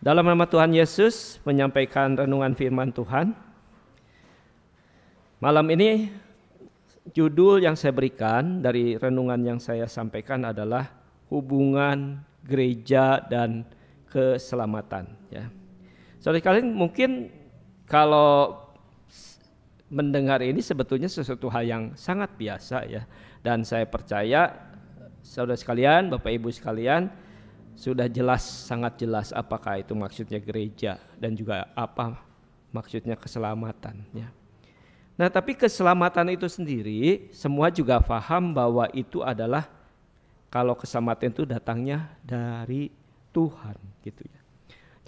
Dalam nama Tuhan Yesus menyampaikan renungan firman Tuhan. Malam ini judul yang saya berikan dari renungan yang saya sampaikan adalah hubungan gereja dan keselamatan ya. Saudara kalian mungkin kalau mendengar ini sebetulnya sesuatu hal yang sangat biasa ya dan saya percaya saudara sekalian, Bapak Ibu sekalian, sudah jelas, sangat jelas apakah itu maksudnya gereja dan juga apa maksudnya keselamatan. Ya. Nah tapi keselamatan itu sendiri semua juga paham bahwa itu adalah kalau keselamatan itu datangnya dari Tuhan gitu ya.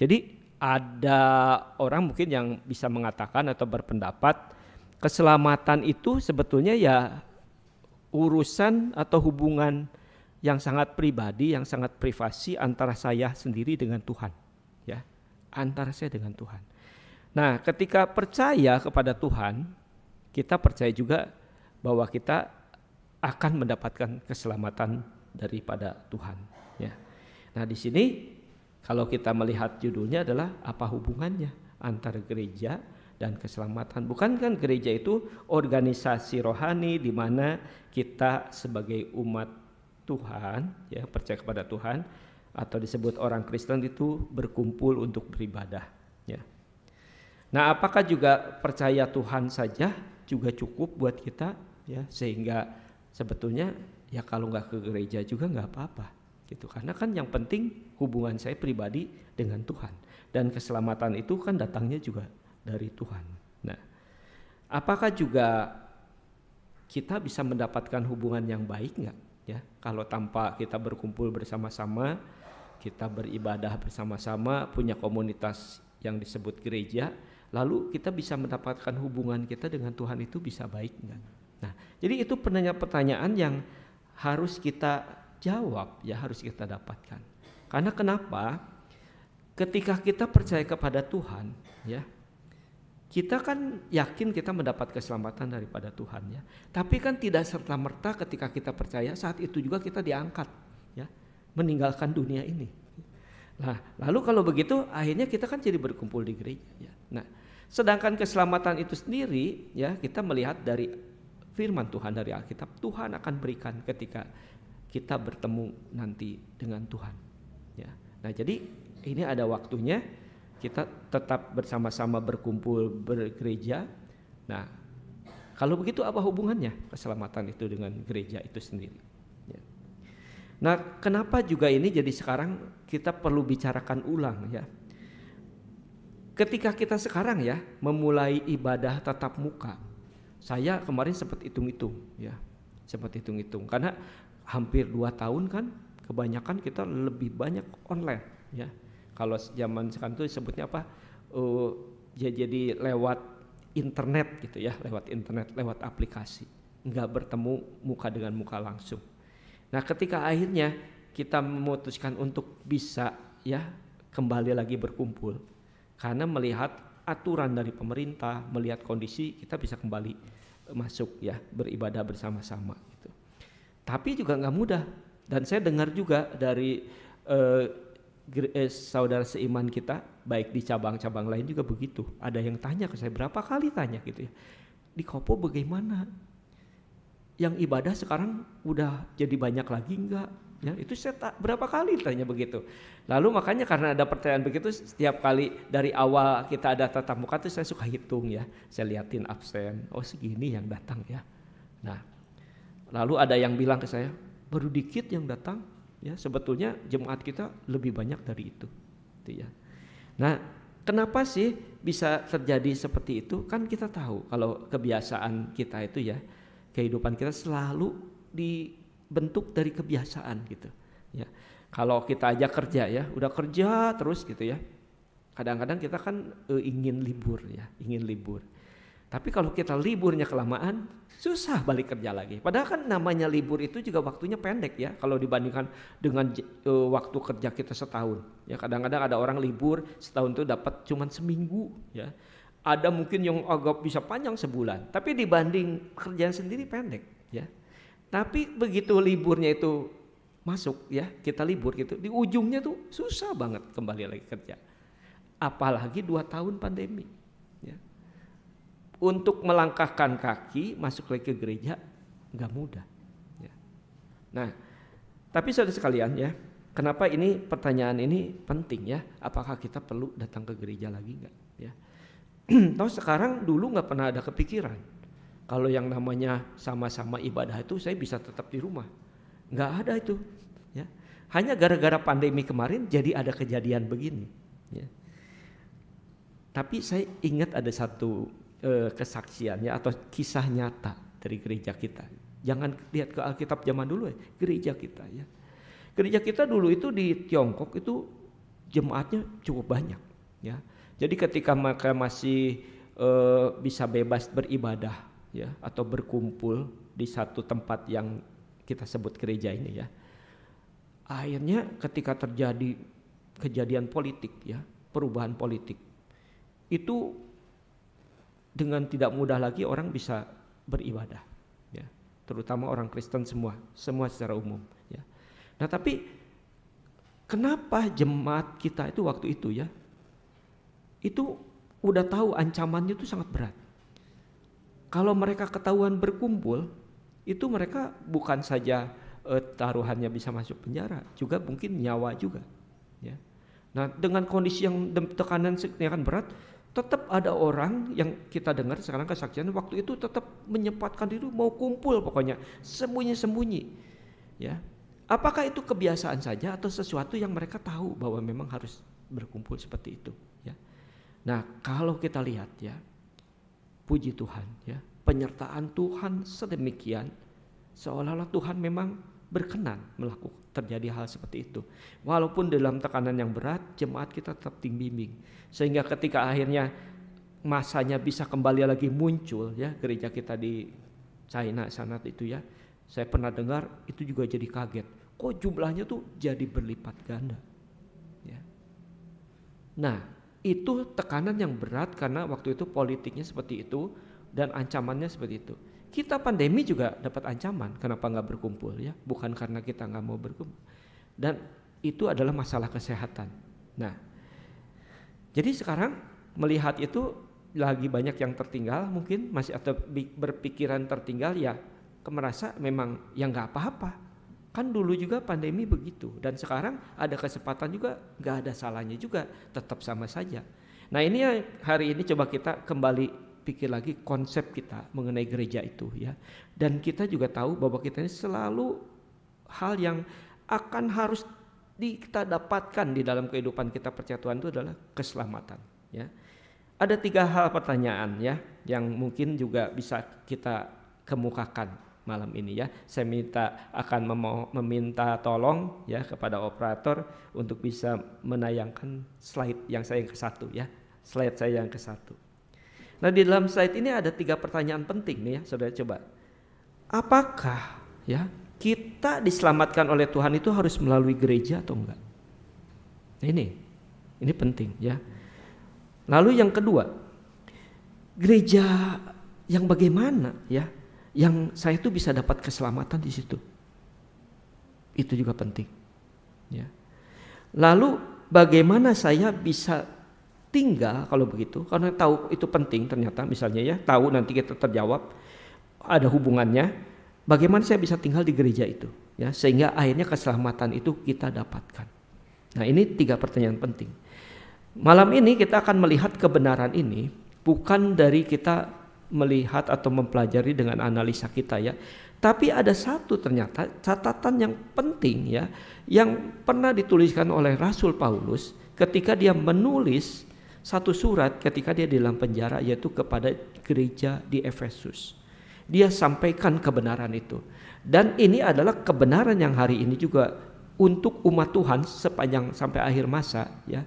Jadi ada orang mungkin yang bisa mengatakan atau berpendapat keselamatan itu sebetulnya ya urusan atau hubungan yang sangat pribadi, yang sangat privasi antara saya sendiri dengan Tuhan, ya. Antara saya dengan Tuhan. Nah, ketika percaya kepada Tuhan, kita percaya juga bahwa kita akan mendapatkan keselamatan daripada Tuhan, ya. Nah, di sini kalau kita melihat judulnya adalah apa hubungannya antara gereja dan keselamatan. Bukan kan gereja itu organisasi rohani di mana kita sebagai umat Tuhan, ya percaya kepada Tuhan atau disebut orang Kristen itu berkumpul untuk beribadah, ya. Nah, apakah juga percaya Tuhan saja juga cukup buat kita, ya sehingga sebetulnya ya kalau nggak ke gereja juga nggak apa-apa, gitu. Karena kan yang penting hubungan saya pribadi dengan Tuhan dan keselamatan itu kan datangnya juga dari Tuhan. Nah, apakah juga kita bisa mendapatkan hubungan yang baik nggak ya kalau tanpa kita berkumpul bersama-sama kita beribadah bersama-sama punya komunitas yang disebut gereja lalu kita bisa mendapatkan hubungan kita dengan Tuhan itu bisa baik nggak nah jadi itu pertanyaan-pertanyaan yang harus kita jawab ya harus kita dapatkan karena kenapa ketika kita percaya kepada Tuhan ya kita kan yakin kita mendapat keselamatan daripada Tuhan ya. Tapi kan tidak serta merta ketika kita percaya saat itu juga kita diangkat ya, meninggalkan dunia ini. Nah, lalu kalau begitu akhirnya kita kan jadi berkumpul di gereja ya. Nah, sedangkan keselamatan itu sendiri ya kita melihat dari firman Tuhan dari Alkitab Tuhan akan berikan ketika kita bertemu nanti dengan Tuhan ya. Nah, jadi ini ada waktunya kita tetap bersama-sama berkumpul bergereja. Nah, kalau begitu apa hubungannya keselamatan itu dengan gereja itu sendiri? Ya. Nah, kenapa juga ini jadi sekarang kita perlu bicarakan ulang ya? Ketika kita sekarang ya memulai ibadah tatap muka, saya kemarin sempat hitung-hitung ya, sempat hitung-hitung karena hampir dua tahun kan kebanyakan kita lebih banyak online ya kalau zaman sekarang itu sebutnya apa? Uh, ya jadi lewat internet gitu ya, lewat internet, lewat aplikasi. Nggak bertemu muka dengan muka langsung. Nah ketika akhirnya kita memutuskan untuk bisa ya kembali lagi berkumpul karena melihat aturan dari pemerintah, melihat kondisi kita bisa kembali masuk ya beribadah bersama-sama gitu. Tapi juga nggak mudah dan saya dengar juga dari eh, eh, saudara seiman kita baik di cabang-cabang lain juga begitu ada yang tanya ke saya berapa kali tanya gitu ya di kopo bagaimana yang ibadah sekarang udah jadi banyak lagi enggak ya itu saya tak, berapa kali tanya begitu lalu makanya karena ada pertanyaan begitu setiap kali dari awal kita ada tatap muka tuh saya suka hitung ya saya liatin absen oh segini yang datang ya nah lalu ada yang bilang ke saya baru dikit yang datang Ya, sebetulnya jemaat kita lebih banyak dari itu. Gitu ya. Nah, kenapa sih bisa terjadi seperti itu? Kan kita tahu kalau kebiasaan kita itu ya, kehidupan kita selalu dibentuk dari kebiasaan gitu. Ya. Kalau kita aja kerja ya, udah kerja terus gitu ya. Kadang-kadang kita kan e, ingin libur ya, ingin libur. Tapi kalau kita liburnya kelamaan, susah balik kerja lagi. Padahal kan namanya libur itu juga waktunya pendek ya kalau dibandingkan dengan e, waktu kerja kita setahun. Ya kadang-kadang ada orang libur setahun itu dapat cuma seminggu ya. Ada mungkin yang agak bisa panjang sebulan, tapi dibanding kerjaan sendiri pendek ya. Tapi begitu liburnya itu masuk ya, kita libur gitu, di ujungnya tuh susah banget kembali lagi kerja. Apalagi dua tahun pandemi untuk melangkahkan kaki masuk lagi ke gereja nggak mudah. Ya. Nah, tapi saudara sekalian ya, kenapa ini pertanyaan ini penting ya? Apakah kita perlu datang ke gereja lagi nggak? Ya. Tahu sekarang dulu nggak pernah ada kepikiran kalau yang namanya sama-sama ibadah itu saya bisa tetap di rumah. Nggak ada itu. Ya. Hanya gara-gara pandemi kemarin jadi ada kejadian begini. Ya. Tapi saya ingat ada satu Eh, kesaksiannya atau kisah nyata dari gereja kita. Jangan lihat ke Alkitab zaman dulu ya, gereja kita ya. Gereja kita dulu itu di Tiongkok itu jemaatnya cukup banyak ya. Jadi ketika mereka masih e, bisa bebas beribadah ya atau berkumpul di satu tempat yang kita sebut gereja ini ya. Akhirnya ketika terjadi kejadian politik ya, perubahan politik itu dengan tidak mudah lagi orang bisa beribadah ya terutama orang Kristen semua semua secara umum ya nah tapi kenapa jemaat kita itu waktu itu ya itu udah tahu ancamannya itu sangat berat kalau mereka ketahuan berkumpul itu mereka bukan saja eh, taruhannya bisa masuk penjara juga mungkin nyawa juga ya nah dengan kondisi yang tekanan sekian berat tetap ada orang yang kita dengar sekarang kesaksian waktu itu tetap menyempatkan diri mau kumpul pokoknya sembunyi-sembunyi ya apakah itu kebiasaan saja atau sesuatu yang mereka tahu bahwa memang harus berkumpul seperti itu ya nah kalau kita lihat ya puji Tuhan ya penyertaan Tuhan sedemikian seolah-olah Tuhan memang berkenan melakukan terjadi hal seperti itu. Walaupun dalam tekanan yang berat, jemaat kita tetap bimbing Sehingga ketika akhirnya masanya bisa kembali lagi muncul ya gereja kita di China sana itu ya. Saya pernah dengar itu juga jadi kaget. Kok jumlahnya tuh jadi berlipat ganda. Ya. Nah, itu tekanan yang berat karena waktu itu politiknya seperti itu dan ancamannya seperti itu kita pandemi juga dapat ancaman kenapa nggak berkumpul ya bukan karena kita nggak mau berkumpul dan itu adalah masalah kesehatan nah jadi sekarang melihat itu lagi banyak yang tertinggal mungkin masih atau berpikiran tertinggal ya merasa memang ya nggak apa-apa kan dulu juga pandemi begitu dan sekarang ada kesempatan juga nggak ada salahnya juga tetap sama saja nah ini hari ini coba kita kembali pikir lagi konsep kita mengenai gereja itu ya. Dan kita juga tahu bahwa kita ini selalu hal yang akan harus kita dapatkan di dalam kehidupan kita percaya Tuhan itu adalah keselamatan ya. Ada tiga hal pertanyaan ya yang mungkin juga bisa kita kemukakan malam ini ya. Saya minta akan meminta tolong ya kepada operator untuk bisa menayangkan slide yang saya yang ke satu ya. Slide saya yang ke satu. Nah di dalam slide ini ada tiga pertanyaan penting nih ya saudara coba. Apakah ya kita diselamatkan oleh Tuhan itu harus melalui gereja atau enggak? Ini, ini penting ya. Lalu yang kedua, gereja yang bagaimana ya, yang saya itu bisa dapat keselamatan di situ. Itu juga penting. Ya. Lalu bagaimana saya bisa tinggal kalau begitu karena tahu itu penting ternyata misalnya ya tahu nanti kita terjawab ada hubungannya bagaimana saya bisa tinggal di gereja itu ya sehingga akhirnya keselamatan itu kita dapatkan nah ini tiga pertanyaan penting malam ini kita akan melihat kebenaran ini bukan dari kita melihat atau mempelajari dengan analisa kita ya tapi ada satu ternyata catatan yang penting ya yang pernah dituliskan oleh Rasul Paulus ketika dia menulis satu surat ketika dia di dalam penjara yaitu kepada gereja di Efesus. Dia sampaikan kebenaran itu. Dan ini adalah kebenaran yang hari ini juga untuk umat Tuhan sepanjang sampai akhir masa ya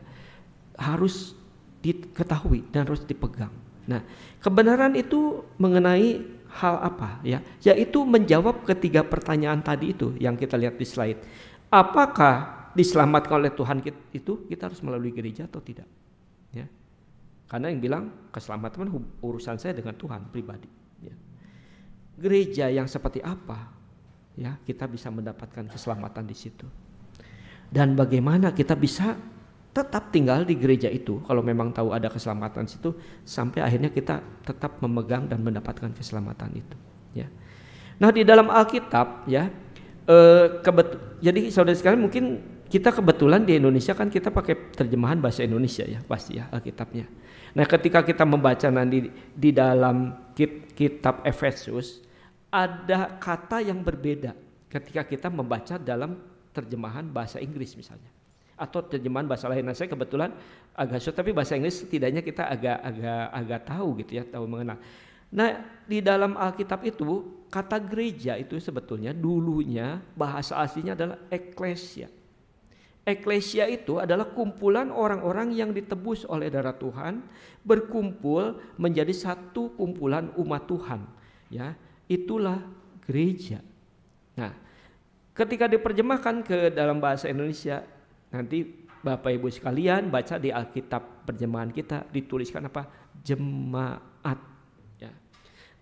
harus diketahui dan harus dipegang. Nah, kebenaran itu mengenai hal apa ya? Yaitu menjawab ketiga pertanyaan tadi itu yang kita lihat di slide. Apakah diselamatkan oleh Tuhan itu kita harus melalui gereja atau tidak? Karena yang bilang keselamatan urusan saya dengan Tuhan pribadi. Ya. Gereja yang seperti apa ya kita bisa mendapatkan keselamatan di situ. Dan bagaimana kita bisa tetap tinggal di gereja itu kalau memang tahu ada keselamatan situ sampai akhirnya kita tetap memegang dan mendapatkan keselamatan itu ya. Nah, di dalam Alkitab ya eh, jadi saudara sekalian mungkin kita kebetulan di Indonesia kan kita pakai terjemahan bahasa Indonesia ya pasti ya Alkitabnya. Nah, ketika kita membaca nanti di dalam kit, kitab Efesus ada kata yang berbeda ketika kita membaca dalam terjemahan bahasa Inggris misalnya atau terjemahan bahasa lain. Nah, saya kebetulan agak sulit tapi bahasa Inggris setidaknya kita agak agak agak tahu gitu ya, tahu mengenal. Nah, di dalam Alkitab itu kata gereja itu sebetulnya dulunya bahasa aslinya adalah eklesia. Eklesia itu adalah kumpulan orang-orang yang ditebus oleh darah Tuhan, berkumpul menjadi satu kumpulan umat Tuhan. Ya, itulah gereja. Nah, ketika diperjemahkan ke dalam bahasa Indonesia, nanti Bapak Ibu sekalian baca di Alkitab perjemahan kita dituliskan apa? Jemaat. Ya.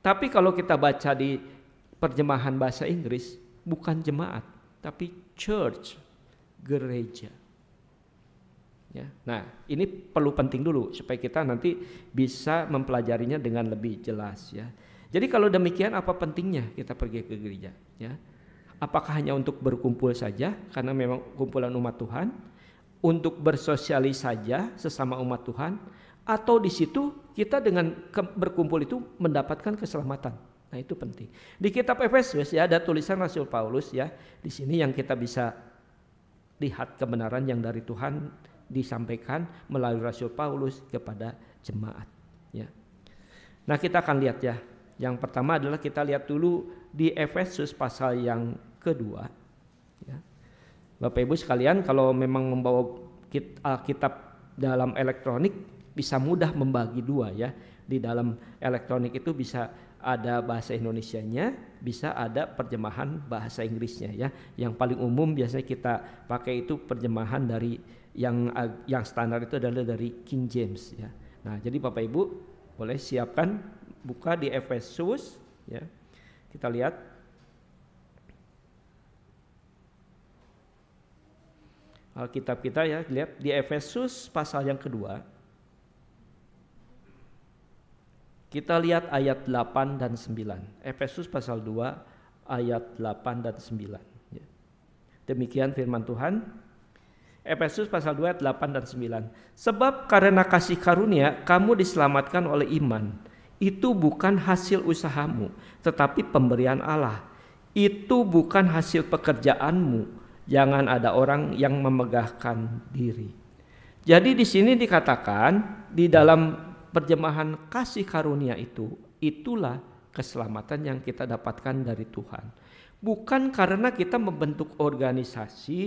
Tapi kalau kita baca di perjemahan bahasa Inggris bukan jemaat, tapi church gereja. Ya. Nah, ini perlu penting dulu supaya kita nanti bisa mempelajarinya dengan lebih jelas ya. Jadi kalau demikian apa pentingnya kita pergi ke gereja ya? Apakah hanya untuk berkumpul saja karena memang kumpulan umat Tuhan, untuk bersosialis saja sesama umat Tuhan atau di situ kita dengan berkumpul itu mendapatkan keselamatan. Nah, itu penting. Di kitab Efesus ya ada tulisan Rasul Paulus ya di sini yang kita bisa lihat kebenaran yang dari Tuhan disampaikan melalui Rasul Paulus kepada jemaat ya. Nah, kita akan lihat ya. Yang pertama adalah kita lihat dulu di Efesus pasal yang kedua ya. Bapak Ibu sekalian kalau memang membawa kitab dalam elektronik bisa mudah membagi dua ya. Di dalam elektronik itu bisa ada bahasa Indonesianya, bisa ada perjemahan bahasa Inggrisnya ya. Yang paling umum biasanya kita pakai itu perjemahan dari yang yang standar itu adalah dari King James ya. Nah, jadi Bapak Ibu boleh siapkan buka di Efesus ya. Kita lihat Alkitab kita ya, lihat di Efesus pasal yang kedua. Kita lihat ayat 8 dan 9. Efesus pasal 2 ayat 8 dan 9. Ya. Demikian firman Tuhan. Efesus pasal 2 ayat 8 dan 9. Sebab karena kasih karunia kamu diselamatkan oleh iman. Itu bukan hasil usahamu, tetapi pemberian Allah. Itu bukan hasil pekerjaanmu. Jangan ada orang yang memegahkan diri. Jadi di sini dikatakan di dalam perjemahan kasih karunia itu itulah keselamatan yang kita dapatkan dari Tuhan. Bukan karena kita membentuk organisasi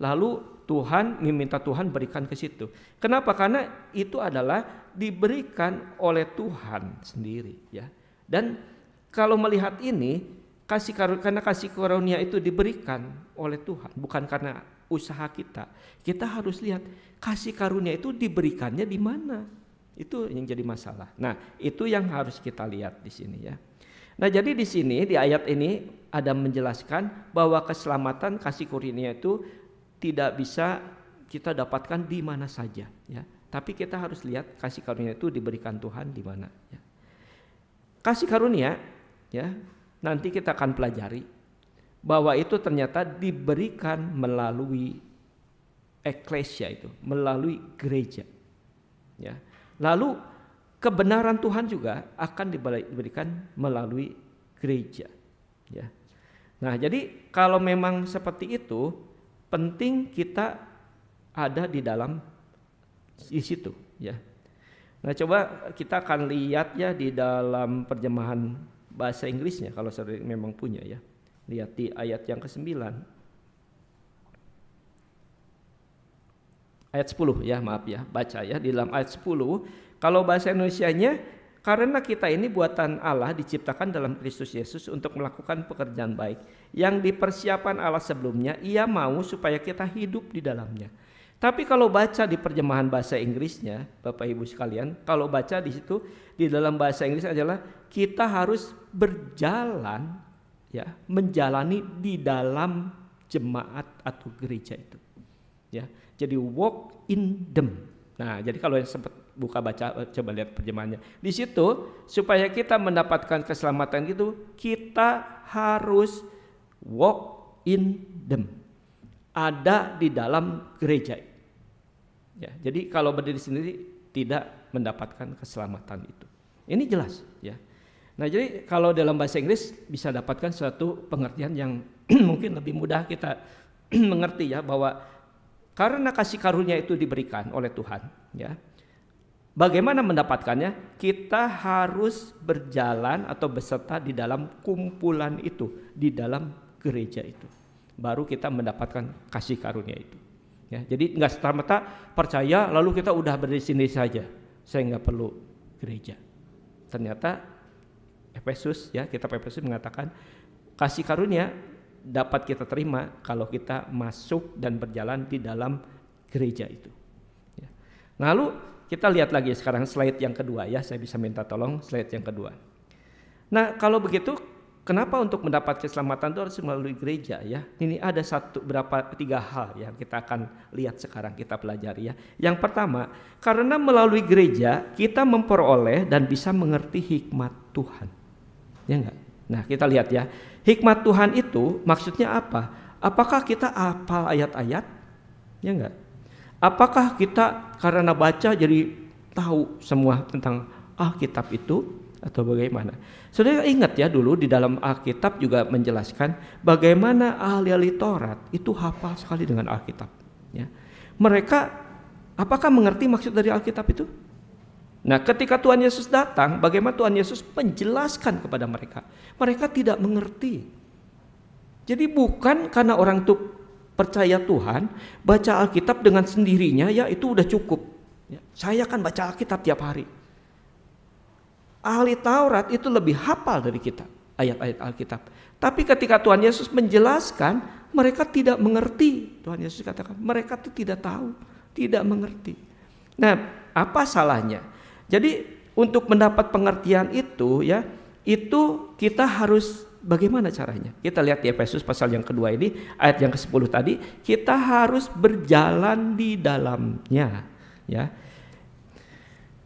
lalu Tuhan meminta Tuhan berikan ke situ. Kenapa? Karena itu adalah diberikan oleh Tuhan sendiri ya. Dan kalau melihat ini kasih karunia karena kasih karunia itu diberikan oleh Tuhan bukan karena usaha kita. Kita harus lihat kasih karunia itu diberikannya di mana? Itu yang jadi masalah. Nah, itu yang harus kita lihat di sini ya. Nah, jadi di sini di ayat ini ada menjelaskan bahwa keselamatan kasih karunia itu tidak bisa kita dapatkan di mana saja ya. Tapi kita harus lihat kasih karunia itu diberikan Tuhan di mana ya. Kasih karunia ya, nanti kita akan pelajari bahwa itu ternyata diberikan melalui eklesia itu, melalui gereja. Ya. Lalu kebenaran Tuhan juga akan diberikan melalui gereja. Ya. Nah, jadi kalau memang seperti itu, penting kita ada di dalam di situ, ya. Nah, coba kita akan lihat ya di dalam perjemahan bahasa Inggrisnya kalau saya memang punya ya. Lihat di ayat yang ke-9. ayat 10 ya maaf ya baca ya di dalam ayat 10 kalau bahasa Indonesia nya karena kita ini buatan Allah diciptakan dalam Kristus Yesus untuk melakukan pekerjaan baik yang dipersiapkan Allah sebelumnya ia mau supaya kita hidup di dalamnya tapi kalau baca di perjemahan bahasa Inggrisnya Bapak Ibu sekalian kalau baca di situ di dalam bahasa Inggris adalah kita harus berjalan ya menjalani di dalam jemaat atau gereja itu ya jadi walk in them. Nah, jadi kalau yang sempat buka baca coba lihat terjemahannya. Di situ supaya kita mendapatkan keselamatan itu kita harus walk in them. Ada di dalam gereja. Ya, jadi kalau berdiri sendiri tidak mendapatkan keselamatan itu. Ini jelas ya. Nah, jadi kalau dalam bahasa Inggris bisa dapatkan suatu pengertian yang mungkin lebih mudah kita mengerti ya bahwa karena kasih karunia itu diberikan oleh Tuhan, ya. Bagaimana mendapatkannya? Kita harus berjalan atau beserta di dalam kumpulan itu, di dalam gereja itu. Baru kita mendapatkan kasih karunia itu. Ya, jadi nggak serta-merta percaya lalu kita udah berdiri sini saja. Saya nggak perlu gereja. Ternyata Efesus ya, kitab Efesus mengatakan kasih karunia dapat kita terima kalau kita masuk dan berjalan di dalam gereja itu. Ya. Lalu kita lihat lagi sekarang slide yang kedua ya, saya bisa minta tolong slide yang kedua. Nah kalau begitu kenapa untuk mendapat keselamatan itu harus melalui gereja ya? Ini ada satu berapa tiga hal yang kita akan lihat sekarang kita pelajari ya. Yang pertama karena melalui gereja kita memperoleh dan bisa mengerti hikmat Tuhan, ya enggak? Nah kita lihat ya Hikmat Tuhan itu maksudnya apa? Apakah kita hafal ayat-ayat? Ya enggak. Apakah kita karena baca jadi tahu semua tentang Alkitab itu atau bagaimana? Saudara ingat ya dulu di dalam Alkitab juga menjelaskan bagaimana ahli-ahli Taurat itu hafal sekali dengan Alkitab. Ya. Mereka apakah mengerti maksud dari Alkitab itu? Nah, ketika Tuhan Yesus datang, bagaimana Tuhan Yesus menjelaskan kepada mereka? Mereka tidak mengerti. Jadi bukan karena orang itu percaya Tuhan, baca Alkitab dengan sendirinya ya itu udah cukup. Ya, saya kan baca Alkitab tiap hari. Ahli Taurat itu lebih hafal dari kita ayat-ayat Alkitab. Tapi ketika Tuhan Yesus menjelaskan, mereka tidak mengerti. Tuhan Yesus katakan, mereka itu tidak tahu, tidak mengerti. Nah, apa salahnya? Jadi untuk mendapat pengertian itu ya, itu kita harus bagaimana caranya? Kita lihat di Efesus pasal yang kedua ini, ayat yang ke-10 tadi, kita harus berjalan di dalamnya, ya.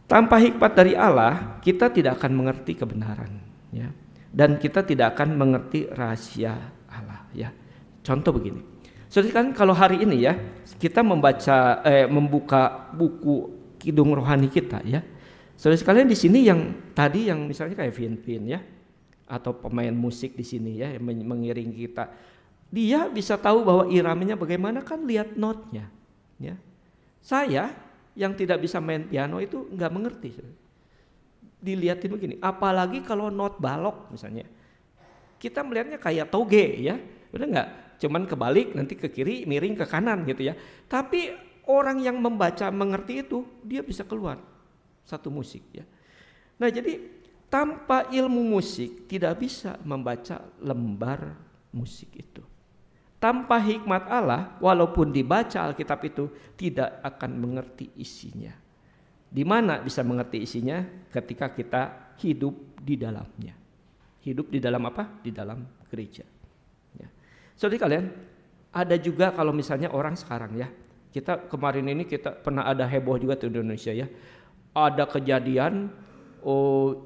Tanpa hikmat dari Allah, kita tidak akan mengerti kebenaran, ya. Dan kita tidak akan mengerti rahasia Allah, ya. Contoh begini. Jadi kan kalau hari ini ya, kita membaca eh, membuka buku Kidung Rohani kita ya Saudara sekalian di sini yang tadi yang misalnya kayak Vin Vin ya atau pemain musik di sini ya yang mengiring kita, dia bisa tahu bahwa iramanya bagaimana kan lihat notnya. Ya. Saya yang tidak bisa main piano itu nggak mengerti. Dilihatin begini, apalagi kalau not balok misalnya. Kita melihatnya kayak toge ya, udah nggak? Cuman kebalik nanti ke kiri miring ke kanan gitu ya. Tapi orang yang membaca mengerti itu dia bisa keluar satu musik ya. Nah, jadi tanpa ilmu musik tidak bisa membaca lembar musik itu. Tanpa hikmat Allah, walaupun dibaca Alkitab itu tidak akan mengerti isinya. Di mana bisa mengerti isinya? Ketika kita hidup di dalamnya. Hidup di dalam apa? Di dalam gereja. Ya. Saudara kalian, ada juga kalau misalnya orang sekarang ya, kita kemarin ini kita pernah ada heboh juga di Indonesia ya ada kejadian oh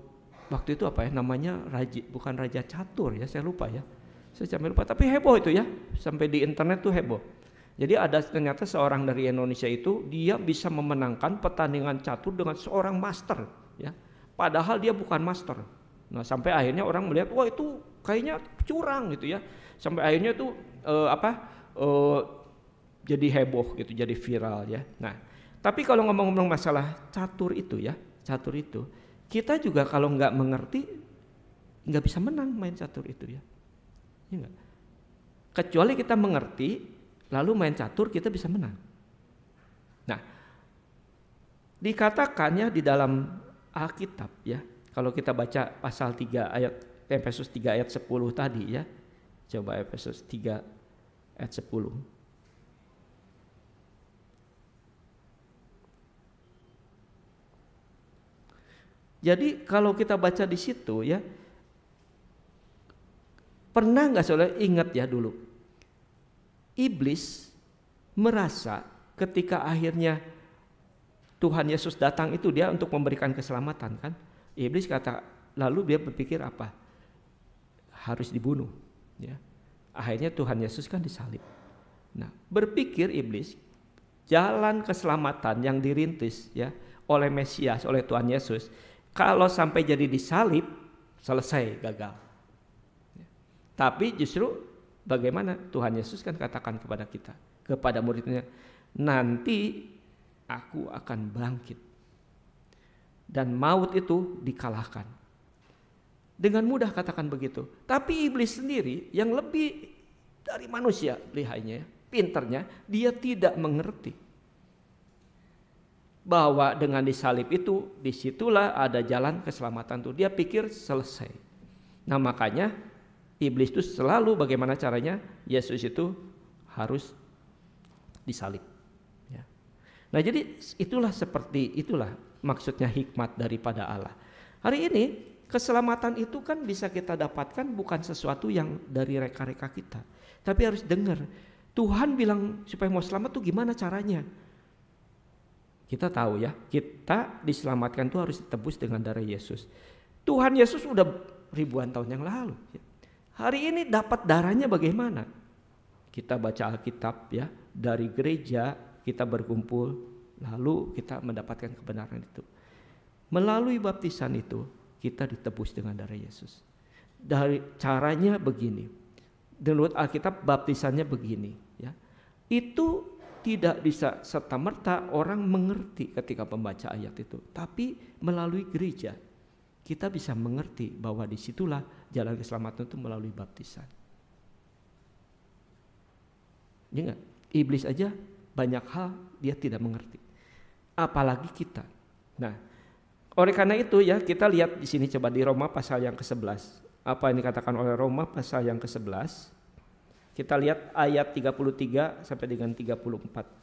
waktu itu apa ya namanya raja bukan raja catur ya saya lupa ya saya sampai lupa tapi heboh itu ya sampai di internet tuh heboh jadi ada ternyata seorang dari Indonesia itu dia bisa memenangkan pertandingan catur dengan seorang master ya padahal dia bukan master nah sampai akhirnya orang melihat wah itu kayaknya curang gitu ya sampai akhirnya tuh eh, apa eh, jadi heboh gitu jadi viral ya nah tapi kalau ngomong-ngomong masalah catur itu ya, catur itu, kita juga kalau nggak mengerti nggak bisa menang main catur itu ya. ya enggak? Kecuali kita mengerti, lalu main catur kita bisa menang. Nah, dikatakannya di dalam Alkitab ya, kalau kita baca pasal 3 ayat Efesus 3 ayat 10 tadi ya. Coba Efesus 3 ayat 10. Jadi kalau kita baca di situ ya pernah nggak soalnya ingat ya dulu iblis merasa ketika akhirnya Tuhan Yesus datang itu dia untuk memberikan keselamatan kan iblis kata lalu dia berpikir apa harus dibunuh ya akhirnya Tuhan Yesus kan disalib nah berpikir iblis jalan keselamatan yang dirintis ya oleh Mesias oleh Tuhan Yesus kalau sampai jadi disalib, selesai gagal. Tapi justru bagaimana Tuhan Yesus kan katakan kepada kita, kepada muridnya, nanti aku akan bangkit. Dan maut itu dikalahkan. Dengan mudah katakan begitu. Tapi iblis sendiri yang lebih dari manusia lihainya, pinternya, dia tidak mengerti bahwa dengan disalib itu disitulah ada jalan keselamatan tuh dia pikir selesai nah makanya iblis itu selalu bagaimana caranya Yesus itu harus disalib ya. nah jadi itulah seperti itulah maksudnya hikmat daripada Allah hari ini keselamatan itu kan bisa kita dapatkan bukan sesuatu yang dari reka-reka kita tapi harus dengar Tuhan bilang supaya mau selamat tuh gimana caranya kita tahu ya, kita diselamatkan itu harus ditebus dengan darah Yesus. Tuhan Yesus sudah ribuan tahun yang lalu. Hari ini dapat darahnya bagaimana? Kita baca Alkitab ya, dari gereja kita berkumpul, lalu kita mendapatkan kebenaran itu. Melalui baptisan itu, kita ditebus dengan darah Yesus. Dari caranya begini. Menurut Alkitab baptisannya begini, ya. Itu tidak bisa serta-merta orang mengerti ketika membaca ayat itu, tapi melalui gereja kita bisa mengerti bahwa disitulah jalan keselamatan itu melalui baptisan. Ya Iblis aja banyak hal dia tidak mengerti. Apalagi kita. Nah, oleh karena itu ya kita lihat di sini coba di Roma pasal yang ke-11. Apa yang dikatakan oleh Roma pasal yang ke-11? Kita lihat ayat 33 sampai dengan 34.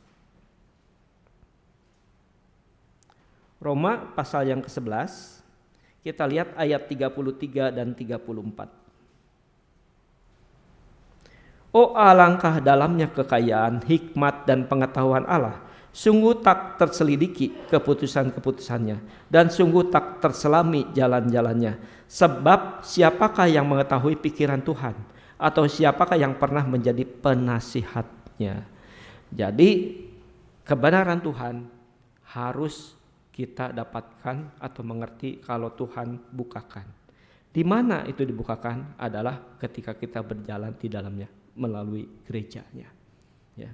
Roma pasal yang ke-11 kita lihat ayat 33 dan 34. Oh alangkah dalamnya kekayaan, hikmat dan pengetahuan Allah. Sungguh tak terselidiki keputusan-keputusannya dan sungguh tak terselami jalan-jalannya. Sebab siapakah yang mengetahui pikiran Tuhan? atau siapakah yang pernah menjadi penasihatnya. Jadi kebenaran Tuhan harus kita dapatkan atau mengerti kalau Tuhan bukakan. Di mana itu dibukakan adalah ketika kita berjalan di dalamnya melalui gerejanya. Ya.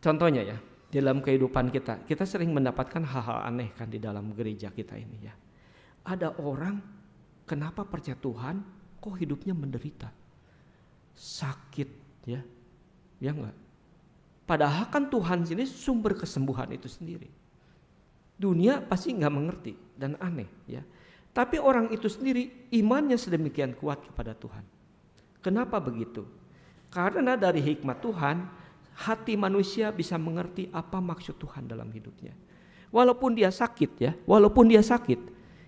Contohnya ya, dalam kehidupan kita, kita sering mendapatkan hal-hal aneh kan di dalam gereja kita ini ya. Ada orang Kenapa percaya Tuhan kok hidupnya menderita? Sakit ya. Ya enggak? Padahal kan Tuhan sini sumber kesembuhan itu sendiri. Dunia pasti nggak mengerti dan aneh ya. Tapi orang itu sendiri imannya sedemikian kuat kepada Tuhan. Kenapa begitu? Karena dari hikmat Tuhan, hati manusia bisa mengerti apa maksud Tuhan dalam hidupnya. Walaupun dia sakit ya, walaupun dia sakit,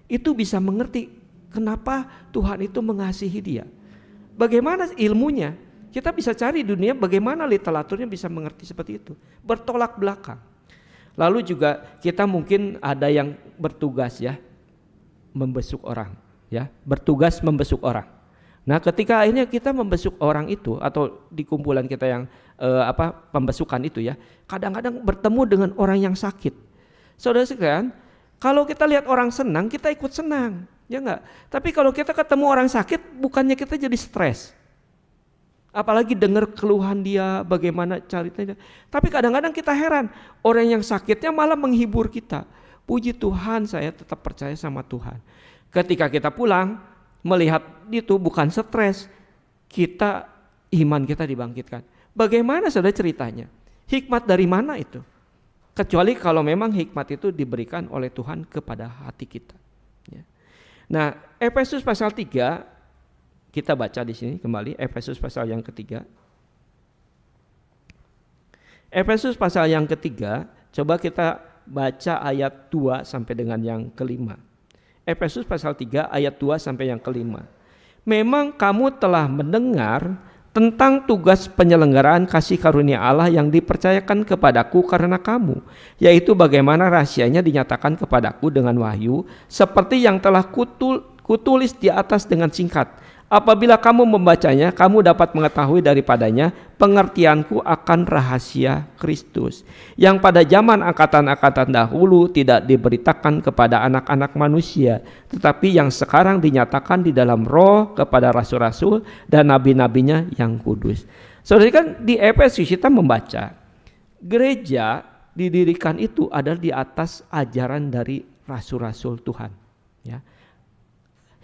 itu bisa mengerti Kenapa Tuhan itu mengasihi dia? Bagaimana ilmunya? Kita bisa cari dunia bagaimana literaturnya bisa mengerti seperti itu. Bertolak belakang. Lalu juga kita mungkin ada yang bertugas ya membesuk orang, ya, bertugas membesuk orang. Nah, ketika akhirnya kita membesuk orang itu atau di kumpulan kita yang eh, apa pembesukan itu ya, kadang-kadang bertemu dengan orang yang sakit. Saudara sekalian, kalau kita lihat orang senang, kita ikut senang. Ya enggak? Tapi kalau kita ketemu orang sakit, bukannya kita jadi stres. Apalagi dengar keluhan dia, bagaimana ceritanya. Tapi kadang-kadang kita heran, orang yang sakitnya malah menghibur kita. Puji Tuhan, saya tetap percaya sama Tuhan. Ketika kita pulang, melihat itu bukan stres, kita iman kita dibangkitkan. Bagaimana sudah ceritanya? Hikmat dari mana itu? Kecuali kalau memang hikmat itu diberikan oleh Tuhan kepada hati kita. Nah, Efesus pasal 3 kita baca di sini kembali Efesus pasal yang ketiga. Efesus pasal yang ketiga, coba kita baca ayat 2 sampai dengan yang kelima. Efesus pasal 3 ayat 2 sampai yang kelima. Memang kamu telah mendengar tentang tugas penyelenggaraan kasih karunia Allah yang dipercayakan kepadaku karena kamu, yaitu bagaimana rahasianya dinyatakan kepadaku dengan wahyu, seperti yang telah kutul, kutulis di atas dengan singkat, Apabila kamu membacanya, kamu dapat mengetahui daripadanya pengertianku akan rahasia Kristus yang pada zaman angkatan-angkatan dahulu tidak diberitakan kepada anak-anak manusia, tetapi yang sekarang dinyatakan di dalam roh kepada rasul-rasul dan nabi-nabinya yang kudus. Saudara so, kan di Efesus kita membaca gereja didirikan itu adalah di atas ajaran dari rasul-rasul Tuhan, ya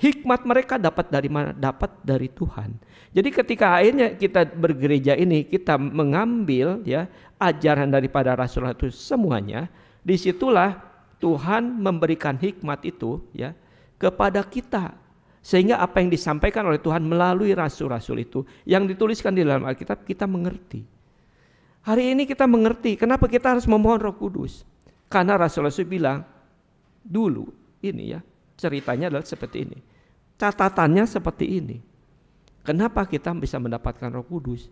Hikmat mereka dapat dari mana? Dapat dari Tuhan. Jadi ketika akhirnya kita bergereja ini, kita mengambil ya ajaran daripada Rasul itu semuanya, disitulah Tuhan memberikan hikmat itu ya kepada kita sehingga apa yang disampaikan oleh Tuhan melalui rasul-rasul itu yang dituliskan di dalam Alkitab kita mengerti. Hari ini kita mengerti kenapa kita harus memohon Roh Kudus. Karena rasul-rasul bilang dulu ini ya ceritanya adalah seperti ini catatannya seperti ini. Kenapa kita bisa mendapatkan Roh Kudus?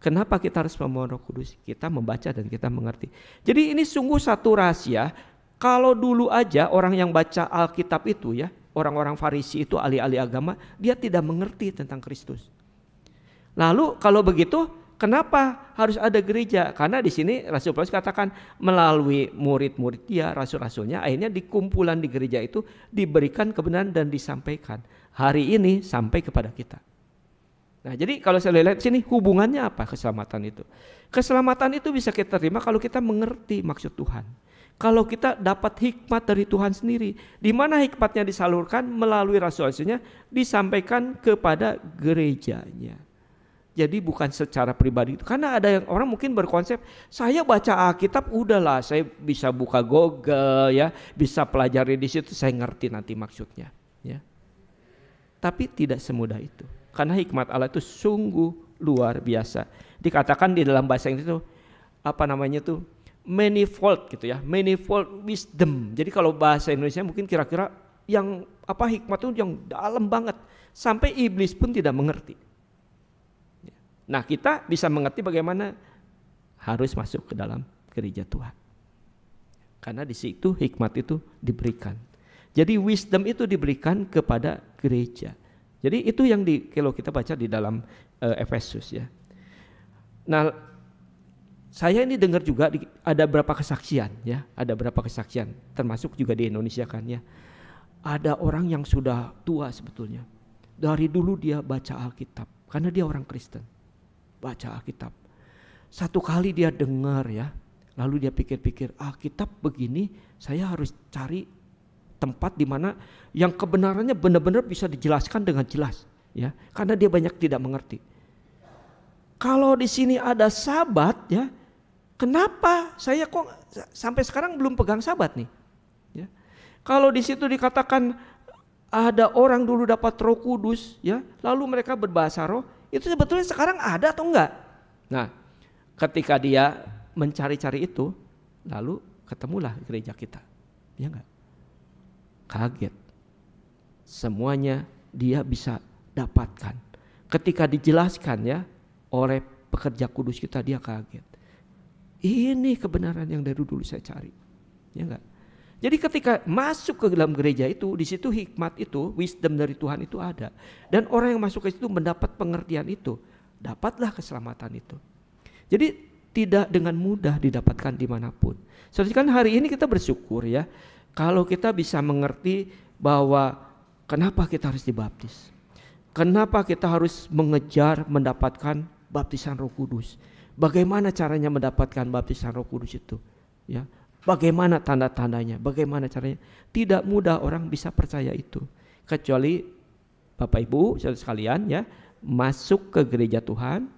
Kenapa kita harus memohon Roh Kudus? Kita membaca dan kita mengerti. Jadi ini sungguh satu rahasia. Kalau dulu aja orang yang baca Alkitab itu ya, orang-orang Farisi itu ahli-ahli agama, dia tidak mengerti tentang Kristus. Lalu kalau begitu, Kenapa harus ada gereja? Karena di sini Rasul Paulus katakan melalui murid-murid dia, rasul-rasulnya, akhirnya dikumpulan di gereja itu diberikan kebenaran dan disampaikan. Hari ini sampai kepada kita. Nah, jadi kalau saya lihat sini hubungannya apa keselamatan itu? Keselamatan itu bisa kita terima kalau kita mengerti maksud Tuhan. Kalau kita dapat hikmat dari Tuhan sendiri, di mana hikmatnya disalurkan melalui rasul-rasulnya disampaikan kepada gerejanya. Jadi bukan secara pribadi. itu Karena ada yang orang mungkin berkonsep, saya baca Alkitab udahlah, saya bisa buka Google ya, bisa pelajari di situ, saya ngerti nanti maksudnya. Ya. Tapi tidak semudah itu. Karena hikmat Allah itu sungguh luar biasa. Dikatakan di dalam bahasa Inggris itu apa namanya tuh manifold gitu ya, manifold wisdom. Jadi kalau bahasa Indonesia mungkin kira-kira yang apa hikmat itu yang dalam banget sampai iblis pun tidak mengerti. Nah kita bisa mengerti bagaimana harus masuk ke dalam gereja Tuhan. Karena di situ hikmat itu diberikan. Jadi wisdom itu diberikan kepada gereja. Jadi itu yang di kalau kita baca di dalam uh, Efesus ya. Nah, saya ini dengar juga di, ada beberapa kesaksian ya, ada beberapa kesaksian termasuk juga di Indonesia kan ya. Ada orang yang sudah tua sebetulnya. Dari dulu dia baca Alkitab karena dia orang Kristen baca Alkitab. Satu kali dia dengar ya, lalu dia pikir-pikir Alkitab begini, saya harus cari tempat di mana yang kebenarannya benar-benar bisa dijelaskan dengan jelas ya, karena dia banyak tidak mengerti. Kalau di sini ada sabat ya, kenapa saya kok sampai sekarang belum pegang sabat nih? Ya. Kalau di situ dikatakan ada orang dulu dapat Roh Kudus ya, lalu mereka berbahasa roh, itu sebetulnya sekarang ada atau enggak? Nah, ketika dia mencari-cari itu, lalu ketemulah gereja kita. Ya enggak? Kaget. Semuanya dia bisa dapatkan. Ketika dijelaskan ya oleh pekerja kudus kita dia kaget. Ini kebenaran yang dari dulu saya cari. Ya enggak? Jadi ketika masuk ke dalam gereja itu, di situ hikmat itu, wisdom dari Tuhan itu ada. Dan orang yang masuk ke situ mendapat pengertian itu, dapatlah keselamatan itu. Jadi tidak dengan mudah didapatkan dimanapun. Seperti kan hari ini kita bersyukur ya, kalau kita bisa mengerti bahwa kenapa kita harus dibaptis. Kenapa kita harus mengejar mendapatkan baptisan roh kudus. Bagaimana caranya mendapatkan baptisan roh kudus itu. Ya, Bagaimana tanda-tandanya? Bagaimana caranya? Tidak mudah orang bisa percaya itu. Kecuali Bapak Ibu sekalian ya, masuk ke gereja Tuhan,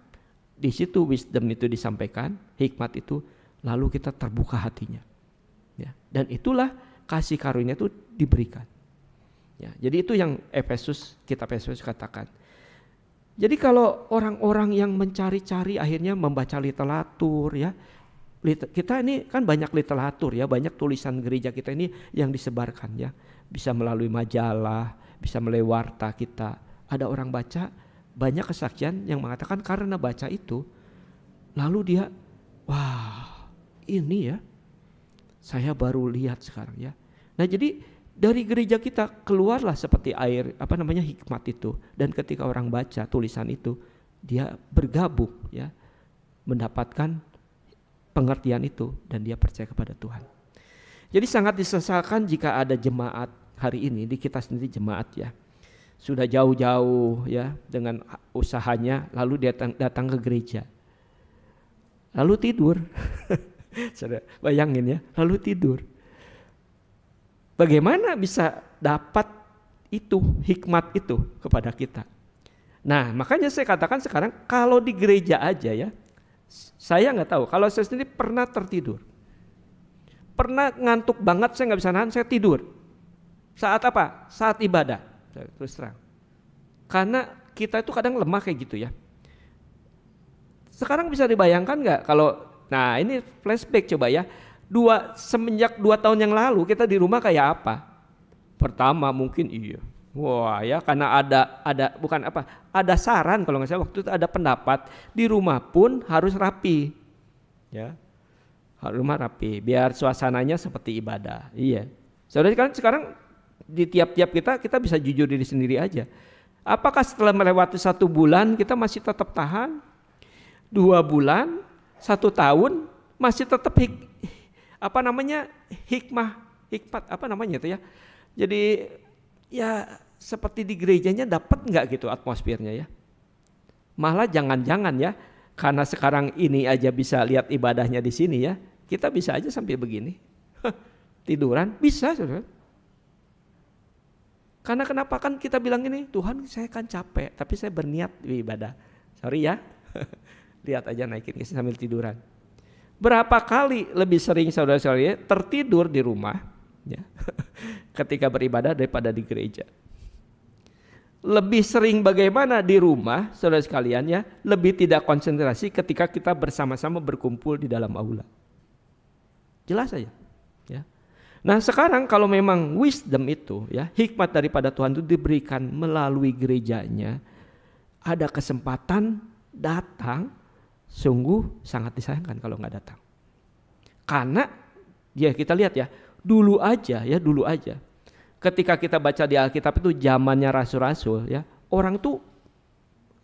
di situ wisdom itu disampaikan, hikmat itu, lalu kita terbuka hatinya. Ya, dan itulah kasih karunia itu diberikan. Ya, jadi itu yang Efesus kita Efesus katakan. Jadi kalau orang-orang yang mencari-cari akhirnya membaca literatur ya, kita ini kan banyak literatur ya, banyak tulisan gereja kita ini yang disebarkan ya. Bisa melalui majalah, bisa melalui warta kita. Ada orang baca, banyak kesaksian yang mengatakan karena baca itu lalu dia wah, ini ya. Saya baru lihat sekarang ya. Nah, jadi dari gereja kita keluarlah seperti air apa namanya hikmat itu dan ketika orang baca tulisan itu dia bergabung ya mendapatkan pengertian itu dan dia percaya kepada Tuhan. Jadi sangat disesalkan jika ada jemaat hari ini di kita sendiri jemaat ya sudah jauh-jauh ya dengan usahanya lalu dia datang, datang ke gereja lalu tidur bayangin ya lalu tidur bagaimana bisa dapat itu hikmat itu kepada kita nah makanya saya katakan sekarang kalau di gereja aja ya saya nggak tahu. Kalau saya sendiri pernah tertidur. Pernah ngantuk banget, saya nggak bisa nahan, saya tidur. Saat apa? Saat ibadah. Terus terang. Karena kita itu kadang lemah kayak gitu ya. Sekarang bisa dibayangkan nggak kalau, nah ini flashback coba ya. Dua, semenjak dua tahun yang lalu kita di rumah kayak apa? Pertama mungkin iya Wah ya karena ada ada bukan apa ada saran kalau nggak salah waktu itu ada pendapat di rumah pun harus rapi ya rumah rapi biar suasananya seperti ibadah iya saudara sekarang sekarang di tiap-tiap kita kita bisa jujur diri sendiri aja apakah setelah melewati satu bulan kita masih tetap tahan dua bulan satu tahun masih tetap hik, apa namanya hikmah hikmat apa namanya itu ya jadi ya seperti di gerejanya dapat nggak gitu atmosfernya ya. Malah jangan-jangan ya, karena sekarang ini aja bisa lihat ibadahnya di sini ya, kita bisa aja sampai begini. Tiduran bisa, saudara. Karena kenapa kan kita bilang ini, Tuhan saya kan capek, tapi saya berniat ibadah. Sorry ya, lihat aja naikin ke sambil tiduran. Berapa kali lebih sering saudara-saudara tertidur di rumah ya, ketika beribadah daripada di gereja. Lebih sering bagaimana di rumah, saudara sekalian ya, lebih tidak konsentrasi ketika kita bersama-sama berkumpul di dalam aula. Jelas saja. Ya. Nah sekarang kalau memang wisdom itu ya hikmat daripada Tuhan itu diberikan melalui gerejanya, ada kesempatan datang, sungguh sangat disayangkan kalau nggak datang. Karena ya kita lihat ya dulu aja ya dulu aja ketika kita baca di Alkitab itu zamannya rasul-rasul ya orang tuh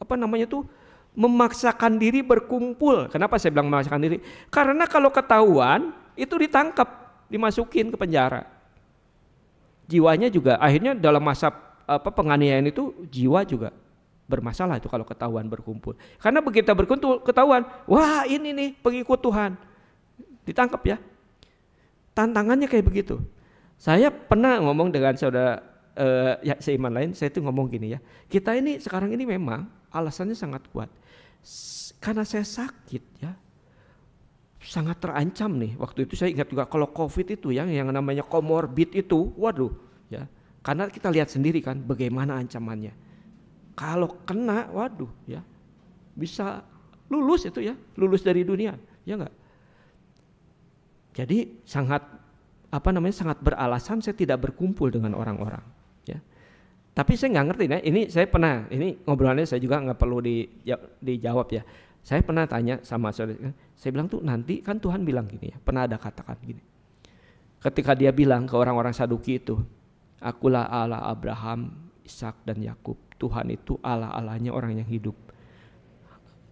apa namanya tuh memaksakan diri berkumpul. Kenapa saya bilang memaksakan diri? Karena kalau ketahuan itu ditangkap, dimasukin ke penjara. Jiwanya juga akhirnya dalam masa apa penganiayaan itu jiwa juga bermasalah itu kalau ketahuan berkumpul. Karena begitu berkumpul ketahuan, wah ini nih pengikut Tuhan. Ditangkap ya, tantangannya kayak begitu. Saya pernah ngomong dengan saudara uh, ya seiman lain, saya itu ngomong gini ya. Kita ini sekarang ini memang alasannya sangat kuat. S karena saya sakit ya, sangat terancam nih. Waktu itu saya ingat juga kalau COVID itu yang yang namanya komorbid itu, waduh, ya. Karena kita lihat sendiri kan bagaimana ancamannya. Kalau kena, waduh, ya bisa lulus itu ya, lulus dari dunia, ya enggak? Jadi sangat apa namanya sangat beralasan saya tidak berkumpul dengan orang-orang. Ya. Tapi saya nggak ngerti ya. Ini saya pernah ini ngobrolannya saya juga nggak perlu di, ya, dijawab ya. Saya pernah tanya sama saudara, saya bilang tuh nanti kan Tuhan bilang gini ya, pernah ada katakan gini. Ketika dia bilang ke orang-orang Saduki itu, akulah Allah Abraham, Ishak dan Yakub. Tuhan itu Allah-Allahnya orang yang hidup.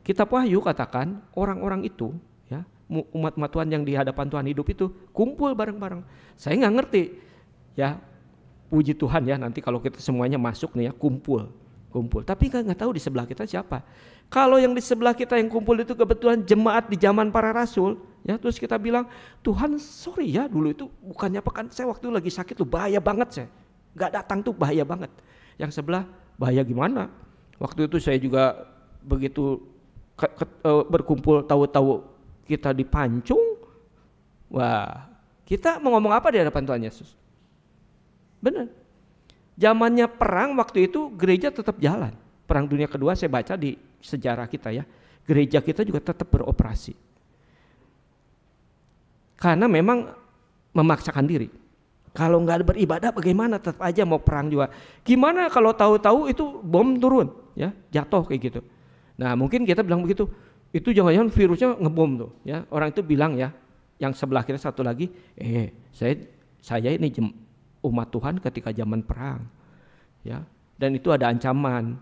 Kitab Wahyu katakan orang-orang itu umat-umat Tuhan yang di hadapan Tuhan hidup itu kumpul bareng-bareng. Saya nggak ngerti, ya puji Tuhan ya nanti kalau kita semuanya masuk nih ya kumpul, kumpul. Tapi nggak nggak tahu di sebelah kita siapa. Kalau yang di sebelah kita yang kumpul itu kebetulan jemaat di zaman para rasul, ya terus kita bilang Tuhan sorry ya dulu itu bukannya apa kan saya waktu lagi sakit tuh bahaya banget saya, nggak datang tuh bahaya banget. Yang sebelah bahaya gimana? Waktu itu saya juga begitu ke, ke, eh, berkumpul tahu-tahu kita dipancung, wah kita mau ngomong apa di hadapan Tuhan Yesus? Benar. Zamannya perang waktu itu gereja tetap jalan. Perang dunia kedua saya baca di sejarah kita ya. Gereja kita juga tetap beroperasi. Karena memang memaksakan diri. Kalau nggak beribadah bagaimana tetap aja mau perang juga. Gimana kalau tahu-tahu itu bom turun ya jatuh kayak gitu. Nah mungkin kita bilang begitu itu jangan-jangan virusnya ngebom tuh ya orang itu bilang ya yang sebelah kiri satu lagi eh saya saya ini jem, umat Tuhan ketika zaman perang ya dan itu ada ancaman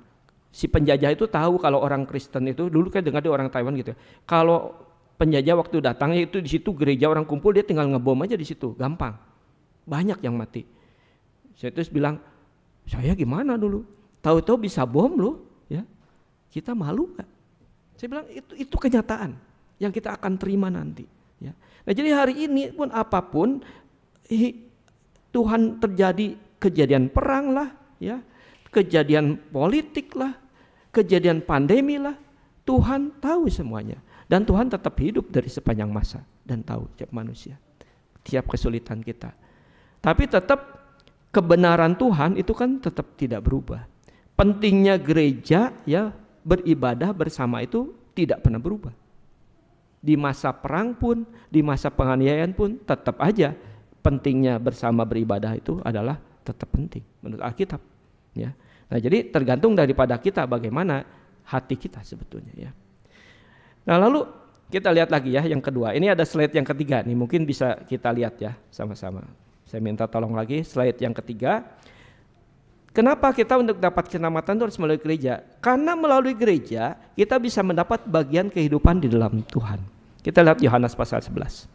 si penjajah itu tahu kalau orang Kristen itu dulu kayak dengar dia orang Taiwan gitu ya kalau penjajah waktu datangnya itu di situ gereja orang kumpul dia tinggal ngebom aja di situ gampang banyak yang mati saya terus bilang saya gimana dulu tahu-tahu bisa bom loh ya kita malu nggak saya bilang itu itu kenyataan yang kita akan terima nanti. Ya. Nah jadi hari ini pun apapun hi, Tuhan terjadi kejadian perang lah, ya, kejadian politik lah, kejadian pandemi lah, Tuhan tahu semuanya dan Tuhan tetap hidup dari sepanjang masa dan tahu tiap manusia, tiap kesulitan kita. Tapi tetap kebenaran Tuhan itu kan tetap tidak berubah. Pentingnya gereja ya beribadah bersama itu tidak pernah berubah. Di masa perang pun, di masa penganiayaan pun tetap aja pentingnya bersama beribadah itu adalah tetap penting menurut Alkitab ya. Nah, jadi tergantung daripada kita bagaimana hati kita sebetulnya ya. Nah, lalu kita lihat lagi ya yang kedua. Ini ada slide yang ketiga nih, mungkin bisa kita lihat ya sama-sama. Saya minta tolong lagi slide yang ketiga. Kenapa kita untuk dapat keselamatan itu harus melalui gereja? Karena melalui gereja kita bisa mendapat bagian kehidupan di dalam Tuhan. Kita lihat Yohanes pasal 11.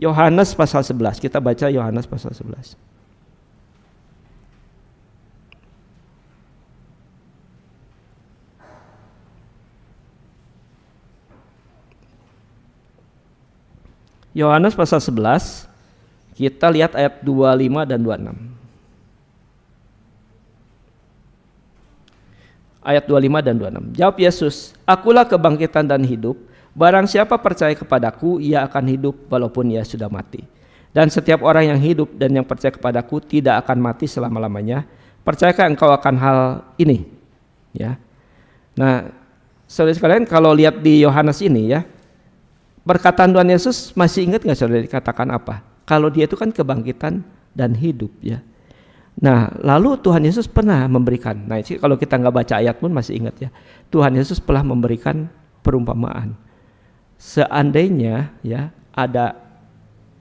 Yohanes pasal 11, kita baca Yohanes pasal 11. Yohanes pasal 11 kita lihat ayat 25 dan 26. ayat 25 dan 26. Jawab Yesus, "Akulah kebangkitan dan hidup. Barang siapa percaya kepadaku, ia akan hidup walaupun ia sudah mati. Dan setiap orang yang hidup dan yang percaya kepadaku tidak akan mati selama-lamanya. Percayakah engkau akan hal ini?" Ya. Nah, saudara sekalian kalau lihat di Yohanes ini ya, perkataan Tuhan Yesus masih ingat nggak saudara dikatakan apa? Kalau dia itu kan kebangkitan dan hidup ya. Nah, lalu Tuhan Yesus pernah memberikan. Nah, kalau kita nggak baca ayat pun masih ingat ya. Tuhan Yesus telah memberikan perumpamaan. Seandainya ya ada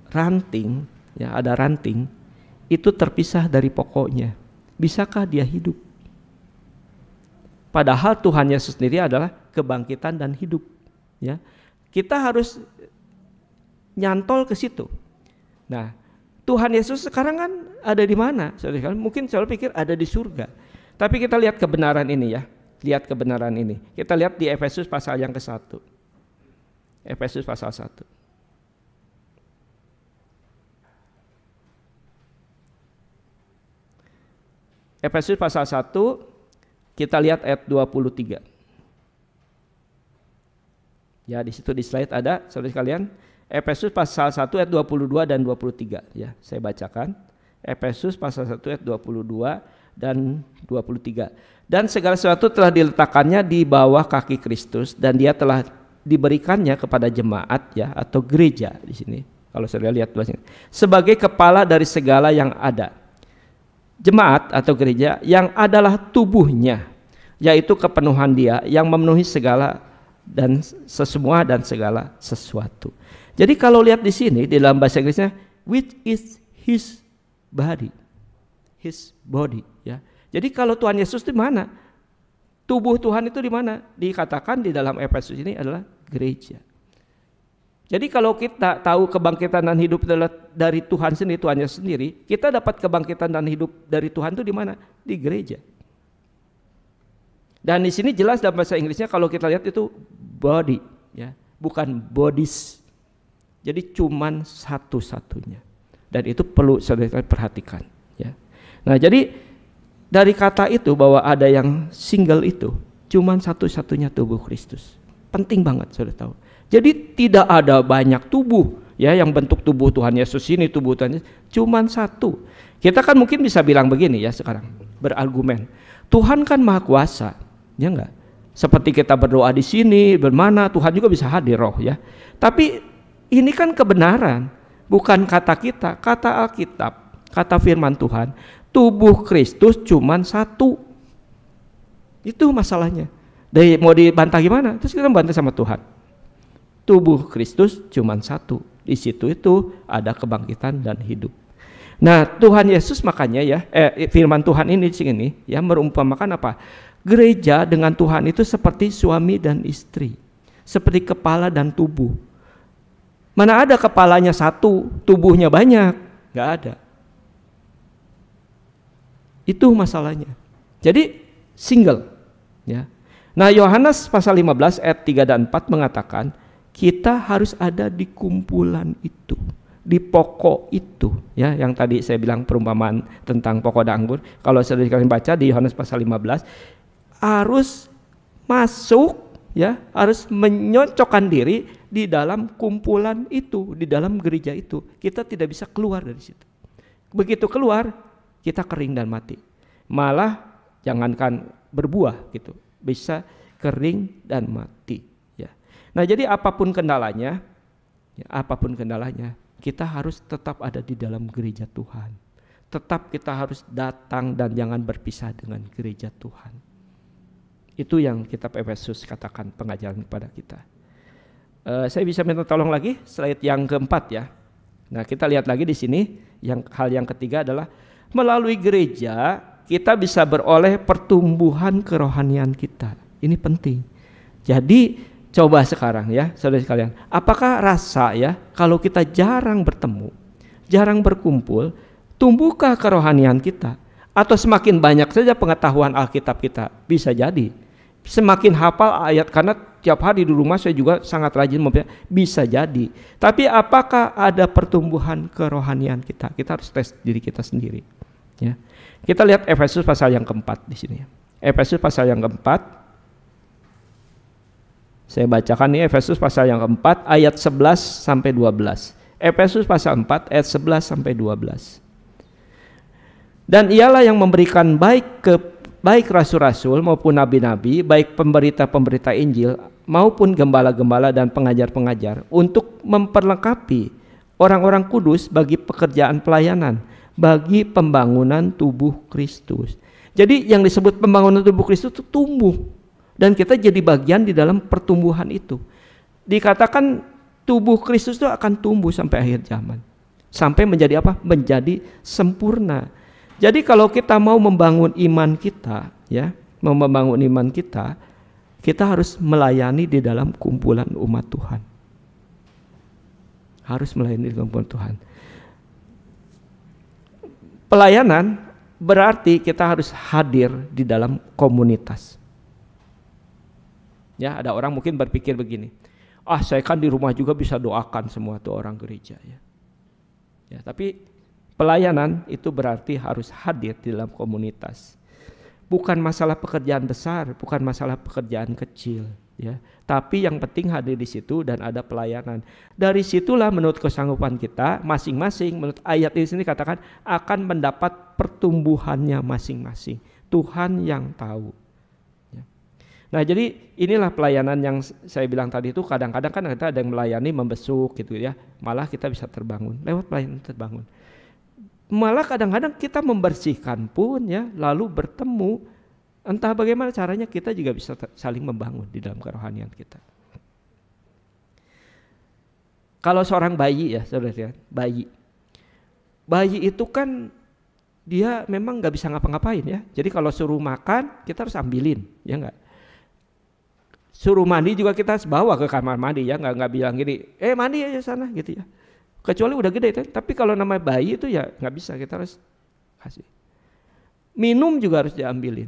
ranting, ya ada ranting itu terpisah dari pokoknya. Bisakah dia hidup? Padahal Tuhan Yesus sendiri adalah kebangkitan dan hidup, ya. Kita harus nyantol ke situ. Nah, Tuhan Yesus sekarang kan ada di mana? Saudara mungkin saudara pikir ada di surga. Tapi kita lihat kebenaran ini ya. Lihat kebenaran ini. Kita lihat di Efesus pasal yang ke-1. Efesus pasal 1. Efesus pasal 1 kita lihat ayat 23. Ya, di situ di slide ada saudara sekalian Efesus pasal 1 ayat 22 dan 23 ya. Saya bacakan. Efesus pasal 1 ayat 22 dan 23. Dan segala sesuatu telah diletakkannya di bawah kaki Kristus dan dia telah diberikannya kepada jemaat ya atau gereja di sini. Kalau saya lihat bahasanya. Sebagai kepala dari segala yang ada. Jemaat atau gereja yang adalah tubuhnya yaitu kepenuhan dia yang memenuhi segala dan sesemua dan segala sesuatu. Jadi kalau lihat di sini di dalam bahasa Inggrisnya which is his body. His body ya. Jadi kalau Tuhan Yesus di mana? Tubuh Tuhan itu di mana? Dikatakan di dalam Efesus ini adalah gereja. Jadi kalau kita tahu kebangkitan dan hidup adalah dari Tuhan sendiri, Tuhan sendiri, kita dapat kebangkitan dan hidup dari Tuhan itu di mana? Di gereja. Dan di sini jelas dalam bahasa Inggrisnya kalau kita lihat itu body ya, bukan bodies jadi cuman satu-satunya. Dan itu perlu saudara perhatikan. Ya. Nah jadi dari kata itu bahwa ada yang single itu cuman satu-satunya tubuh Kristus. Penting banget saudara tahu. Jadi tidak ada banyak tubuh ya yang bentuk tubuh Tuhan Yesus ini tubuh Tuhan Yesus cuman satu. Kita kan mungkin bisa bilang begini ya sekarang berargumen. Tuhan kan maha kuasa, ya enggak? Seperti kita berdoa di sini, bermana Tuhan juga bisa hadir roh ya. Tapi ini kan kebenaran, bukan kata kita, kata Alkitab, kata firman Tuhan. Tubuh Kristus cuma satu. Itu masalahnya. Dari mau dibantah gimana? Terus kita bantah sama Tuhan. Tubuh Kristus cuma satu. Di situ itu ada kebangkitan dan hidup. Nah, Tuhan Yesus makanya ya, eh, firman Tuhan ini di ini, ya merumpamakan apa? Gereja dengan Tuhan itu seperti suami dan istri, seperti kepala dan tubuh. Mana ada kepalanya satu, tubuhnya banyak? Nggak ada. Itu masalahnya. Jadi single. Ya. Nah Yohanes pasal 15 ayat 3 dan 4 mengatakan kita harus ada di kumpulan itu di pokok itu ya yang tadi saya bilang perumpamaan tentang pokok dan anggur kalau saya dikasih baca di Yohanes pasal 15 harus masuk ya harus menyocokkan diri di dalam kumpulan itu, di dalam gereja itu. Kita tidak bisa keluar dari situ. Begitu keluar, kita kering dan mati. Malah jangankan berbuah gitu, bisa kering dan mati. Ya. Nah jadi apapun kendalanya, ya, apapun kendalanya, kita harus tetap ada di dalam gereja Tuhan. Tetap kita harus datang dan jangan berpisah dengan gereja Tuhan. Itu yang kitab Efesus katakan pengajaran kepada kita. Eh, saya bisa minta tolong lagi slide yang keempat ya. Nah kita lihat lagi di sini yang hal yang ketiga adalah melalui gereja kita bisa beroleh pertumbuhan kerohanian kita. Ini penting. Jadi coba sekarang ya saudara sekalian, apakah rasa ya kalau kita jarang bertemu, jarang berkumpul, tumbuhkah kerohanian kita? Atau semakin banyak saja pengetahuan Alkitab kita bisa jadi semakin hafal ayat karena setiap hari di rumah saya juga sangat rajin Bisa jadi. Tapi apakah ada pertumbuhan kerohanian kita? Kita harus tes diri kita sendiri. Ya. Kita lihat Efesus pasal yang keempat di sini. Ya. Efesus pasal yang keempat. Saya bacakan nih Efesus pasal yang keempat ayat 11 sampai 12. Efesus pasal 4 ayat 11 sampai 12. Dan ialah yang memberikan baik ke baik rasul-rasul maupun nabi-nabi, baik pemberita-pemberita Injil maupun gembala-gembala dan pengajar-pengajar untuk memperlengkapi orang-orang kudus bagi pekerjaan pelayanan, bagi pembangunan tubuh Kristus. Jadi yang disebut pembangunan tubuh Kristus itu tumbuh dan kita jadi bagian di dalam pertumbuhan itu. Dikatakan tubuh Kristus itu akan tumbuh sampai akhir zaman. Sampai menjadi apa? Menjadi sempurna. Jadi kalau kita mau membangun iman kita, ya, mau membangun iman kita, kita harus melayani di dalam kumpulan umat Tuhan. Harus melayani di kumpulan Tuhan. Pelayanan berarti kita harus hadir di dalam komunitas. Ya, ada orang mungkin berpikir begini. Ah, saya kan di rumah juga bisa doakan semua tuh orang gereja ya. Ya, tapi Pelayanan itu berarti harus hadir di dalam komunitas. Bukan masalah pekerjaan besar, bukan masalah pekerjaan kecil, ya. Tapi yang penting hadir di situ dan ada pelayanan. Dari situlah menurut kesanggupan kita masing-masing menurut ayat ini sini katakan akan mendapat pertumbuhannya masing-masing. Tuhan yang tahu. Ya. Nah jadi inilah pelayanan yang saya bilang tadi itu kadang-kadang kan kita ada yang melayani membesuk gitu ya. Malah kita bisa terbangun lewat pelayanan terbangun malah kadang-kadang kita membersihkan pun ya lalu bertemu entah bagaimana caranya kita juga bisa saling membangun di dalam kerohanian kita kalau seorang bayi ya saudara ya, bayi bayi itu kan dia memang nggak bisa ngapa-ngapain ya jadi kalau suruh makan kita harus ambilin ya nggak suruh mandi juga kita harus bawa ke kamar mandi ya nggak nggak bilang gini eh mandi aja sana gitu ya kecuali udah gede itu. tapi kalau namanya bayi itu ya nggak bisa kita harus kasih minum juga harus diambilin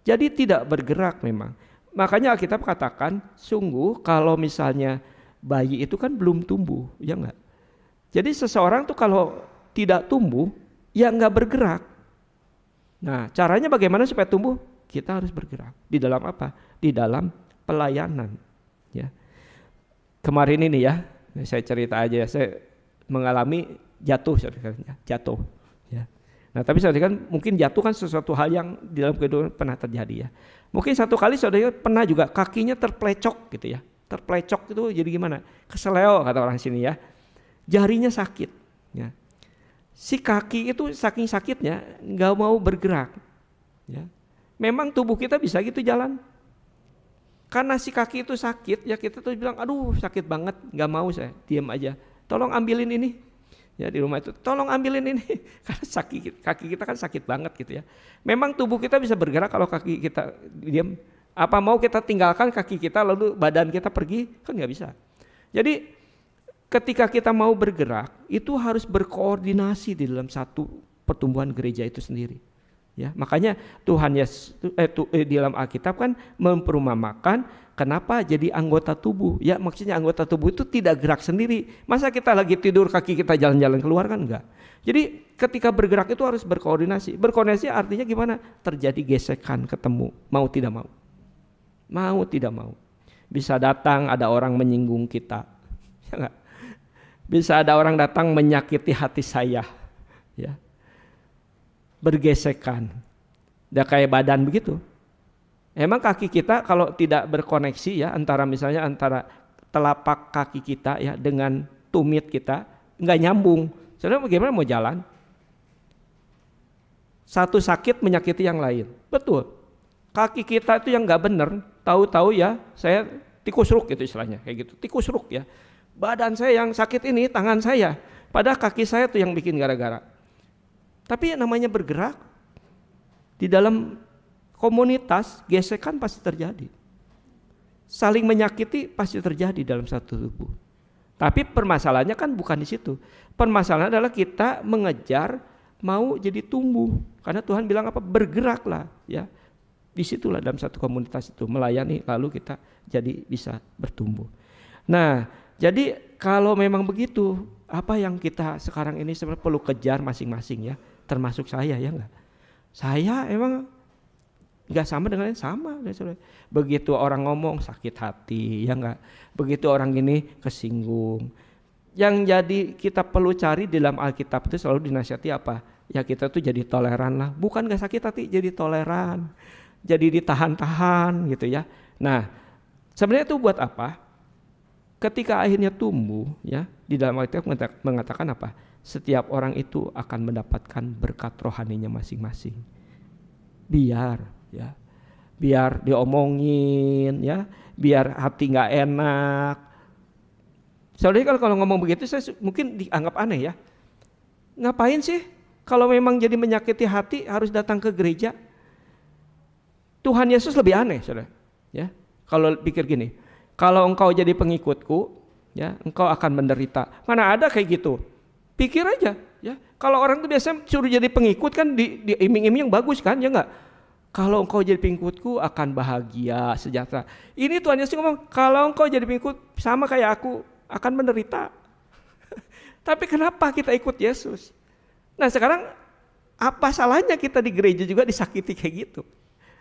jadi tidak bergerak memang makanya Alkitab katakan sungguh kalau misalnya bayi itu kan belum tumbuh ya nggak jadi seseorang tuh kalau tidak tumbuh ya nggak bergerak nah caranya bagaimana supaya tumbuh kita harus bergerak di dalam apa di dalam pelayanan ya kemarin ini ya saya cerita aja ya saya mengalami jatuh saudara ya, jatuh ya. Nah, tapi saudara kan mungkin jatuh kan sesuatu hal yang di dalam kehidupan pernah terjadi ya. Mungkin satu kali saudara pernah juga kakinya terplecok gitu ya. Terplecok itu jadi gimana? Keseleo kata orang sini ya. Jarinya sakit ya. Si kaki itu saking sakitnya nggak mau bergerak ya. Memang tubuh kita bisa gitu jalan, karena si kaki itu sakit ya kita tuh bilang aduh sakit banget nggak mau saya diam aja tolong ambilin ini. Ya di rumah itu, tolong ambilin ini. Karena sakit, kaki kita kan sakit banget gitu ya. Memang tubuh kita bisa bergerak kalau kaki kita diam. Apa mau kita tinggalkan kaki kita lalu badan kita pergi? Kan nggak bisa. Jadi ketika kita mau bergerak itu harus berkoordinasi di dalam satu pertumbuhan gereja itu sendiri. Ya, makanya Tuhan Yesus eh, tu, eh, dalam Alkitab kan memperumamakan kenapa jadi anggota tubuh. Ya, maksudnya anggota tubuh itu tidak gerak sendiri. Masa kita lagi tidur kaki kita jalan-jalan keluar kan enggak. Jadi ketika bergerak itu harus berkoordinasi. Berkoordinasi artinya gimana? Terjadi gesekan, ketemu, mau tidak mau. Mau tidak mau. Bisa datang ada orang menyinggung kita. Ya enggak? Bisa ada orang datang menyakiti hati saya. Ya bergesekan. ya kayak badan begitu. Emang kaki kita kalau tidak berkoneksi ya antara misalnya antara telapak kaki kita ya dengan tumit kita nggak nyambung. Sebenarnya bagaimana mau jalan? Satu sakit menyakiti yang lain. Betul. Kaki kita itu yang nggak benar, tahu-tahu ya saya tikus ruk gitu istilahnya kayak gitu. Tikus ruk ya. Badan saya yang sakit ini tangan saya, padahal kaki saya tuh yang bikin gara-gara tapi yang namanya bergerak di dalam komunitas gesekan pasti terjadi. Saling menyakiti pasti terjadi dalam satu tubuh. Tapi permasalahannya kan bukan di situ. Permasalahan adalah kita mengejar mau jadi tumbuh karena Tuhan bilang apa bergeraklah ya di situlah dalam satu komunitas itu melayani lalu kita jadi bisa bertumbuh nah jadi kalau memang begitu apa yang kita sekarang ini sebenarnya perlu kejar masing-masing ya termasuk saya ya enggak saya emang nggak sama dengan yang sama ya begitu orang ngomong sakit hati ya enggak begitu orang ini kesinggung yang jadi kita perlu cari di dalam Alkitab itu selalu dinasihati apa ya kita tuh jadi toleran lah bukan nggak sakit hati jadi toleran jadi ditahan-tahan gitu ya nah sebenarnya itu buat apa ketika akhirnya tumbuh ya di dalam Alkitab mengatakan apa setiap orang itu akan mendapatkan berkat rohaninya masing-masing. Biar ya, biar diomongin ya, biar hati nggak enak. Soalnya kalau kalau ngomong begitu saya mungkin dianggap aneh ya. Ngapain sih kalau memang jadi menyakiti hati harus datang ke gereja? Tuhan Yesus lebih aneh, saudara. Ya, kalau pikir gini, kalau engkau jadi pengikutku, ya engkau akan menderita. Mana ada kayak gitu? Pikir aja, ya. Kalau orang tuh biasanya suruh jadi pengikut kan di, di iming-iming yang bagus kan, ya enggak? Kalau engkau jadi pengikutku akan bahagia, sejahtera. Ini Tuhan Yesus ngomong, kalau engkau jadi pengikut sama kayak aku akan menderita. Tapi kenapa kita ikut Yesus? Nah sekarang apa salahnya kita di gereja juga disakiti kayak gitu?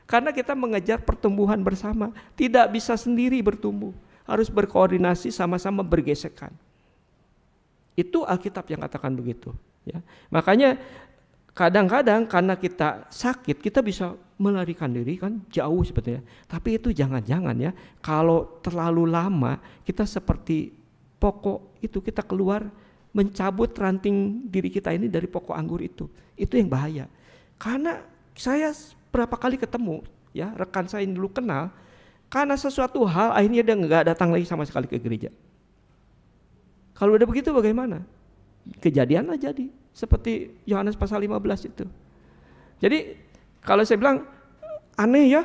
Karena kita mengejar pertumbuhan bersama, tidak bisa sendiri bertumbuh, harus berkoordinasi sama-sama bergesekan. Itu Alkitab yang katakan begitu. Ya. Makanya kadang-kadang karena kita sakit kita bisa melarikan diri kan jauh sebetulnya. Tapi itu jangan-jangan ya kalau terlalu lama kita seperti pokok itu kita keluar mencabut ranting diri kita ini dari pokok anggur itu. Itu yang bahaya. Karena saya berapa kali ketemu ya rekan saya yang dulu kenal karena sesuatu hal akhirnya dia nggak datang lagi sama sekali ke gereja kalau udah begitu bagaimana? Kejadian jadi seperti Yohanes pasal 15 itu. Jadi kalau saya bilang aneh ya,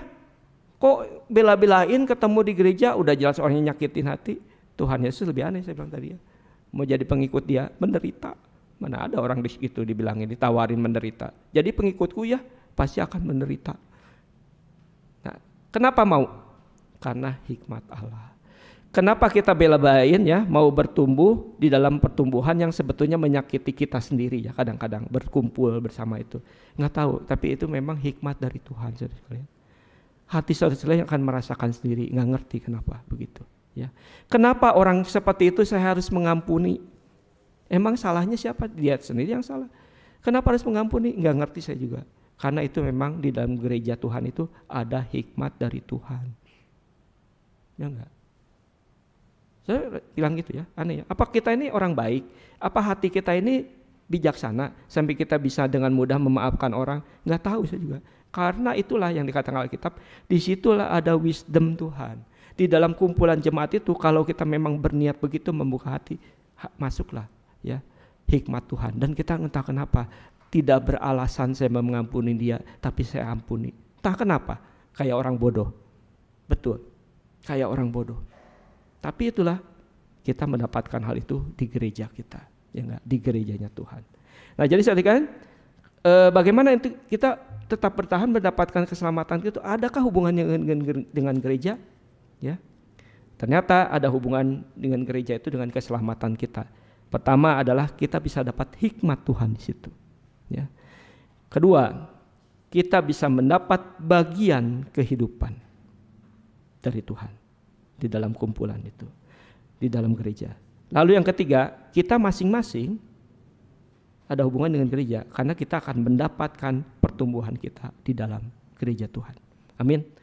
kok bela-belain ketemu di gereja udah jelas orangnya nyakitin hati. Tuhan Yesus lebih aneh saya bilang tadi ya. Mau jadi pengikut dia menderita. Mana ada orang di situ dibilangin ditawarin menderita. Jadi pengikutku ya pasti akan menderita. Nah, kenapa mau? Karena hikmat Allah. Kenapa kita bela bayin ya mau bertumbuh di dalam pertumbuhan yang sebetulnya menyakiti kita sendiri ya kadang-kadang berkumpul bersama itu nggak tahu tapi itu memang hikmat dari Tuhan saudara sekalian hati saudara yang akan merasakan sendiri nggak ngerti kenapa begitu ya kenapa orang seperti itu saya harus mengampuni emang salahnya siapa dia sendiri yang salah kenapa harus mengampuni nggak ngerti saya juga karena itu memang di dalam gereja Tuhan itu ada hikmat dari Tuhan ya enggak saya bilang gitu ya, aneh ya. Apa kita ini orang baik? Apa hati kita ini bijaksana sampai kita bisa dengan mudah memaafkan orang? Nggak tahu saya juga. Karena itulah yang dikatakan Alkitab, di situlah ada wisdom Tuhan. Di dalam kumpulan jemaat itu kalau kita memang berniat begitu membuka hati, masuklah ya hikmat Tuhan. Dan kita entah kenapa tidak beralasan saya mengampuni dia, tapi saya ampuni. Entah kenapa, kayak orang bodoh. Betul, kayak orang bodoh. Tapi itulah kita mendapatkan hal itu di gereja kita, ya enggak, di gerejanya Tuhan. Nah, jadi saya katakan e, bagaimana itu kita tetap bertahan mendapatkan keselamatan itu adakah hubungannya dengan, gereja? Ya. Ternyata ada hubungan dengan gereja itu dengan keselamatan kita. Pertama adalah kita bisa dapat hikmat Tuhan di situ, ya. Kedua, kita bisa mendapat bagian kehidupan dari Tuhan di dalam kumpulan itu, di dalam gereja. Lalu yang ketiga, kita masing-masing ada hubungan dengan gereja karena kita akan mendapatkan pertumbuhan kita di dalam gereja Tuhan. Amin.